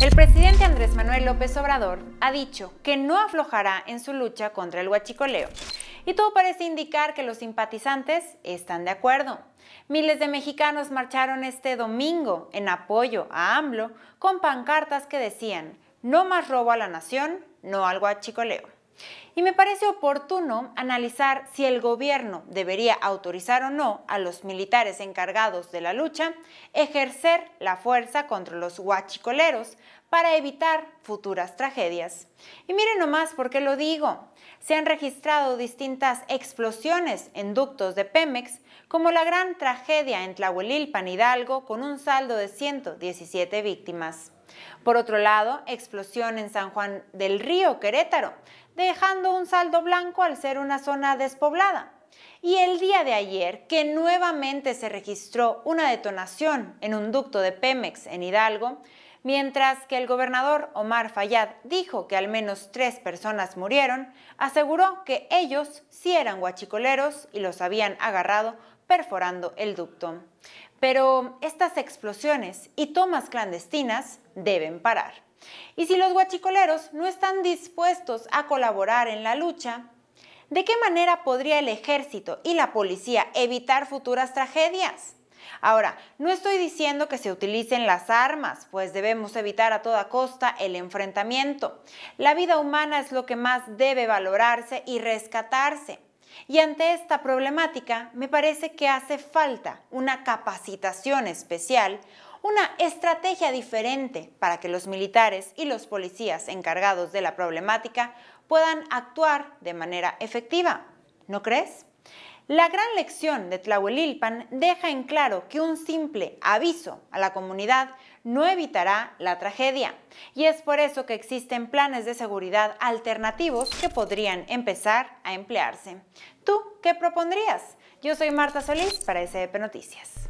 El presidente Andrés Manuel López Obrador ha dicho que no aflojará en su lucha contra el huachicoleo. Y todo parece indicar que los simpatizantes están de acuerdo. Miles de mexicanos marcharon este domingo en apoyo a AMLO con pancartas que decían, no más robo a la nación, no al huachicoleo. Y me parece oportuno analizar si el gobierno debería autorizar o no a los militares encargados de la lucha ejercer la fuerza contra los huachicoleros para evitar futuras tragedias. Y miren nomás por qué lo digo. Se han registrado distintas explosiones en ductos de Pemex, como la gran tragedia en Tlahuelilpan Hidalgo con un saldo de 117 víctimas. Por otro lado, explosión en San Juan del Río, Querétaro, dejando un saldo blanco al ser una zona despoblada. Y el día de ayer, que nuevamente se registró una detonación en un ducto de Pemex en Hidalgo, mientras que el gobernador Omar Fayad dijo que al menos tres personas murieron, aseguró que ellos sí eran guachicoleros y los habían agarrado perforando el ducto. Pero estas explosiones y tomas clandestinas deben parar. Y si los guachicoleros no están dispuestos a colaborar en la lucha, ¿de qué manera podría el ejército y la policía evitar futuras tragedias? Ahora, no estoy diciendo que se utilicen las armas, pues debemos evitar a toda costa el enfrentamiento. La vida humana es lo que más debe valorarse y rescatarse. Y ante esta problemática, me parece que hace falta una capacitación especial una estrategia diferente para que los militares y los policías encargados de la problemática puedan actuar de manera efectiva. ¿No crees? La gran lección de Tlahuelilpan deja en claro que un simple aviso a la comunidad no evitará la tragedia, y es por eso que existen planes de seguridad alternativos que podrían empezar a emplearse. ¿Tú qué propondrías? Yo soy Marta Solís para SDP Noticias.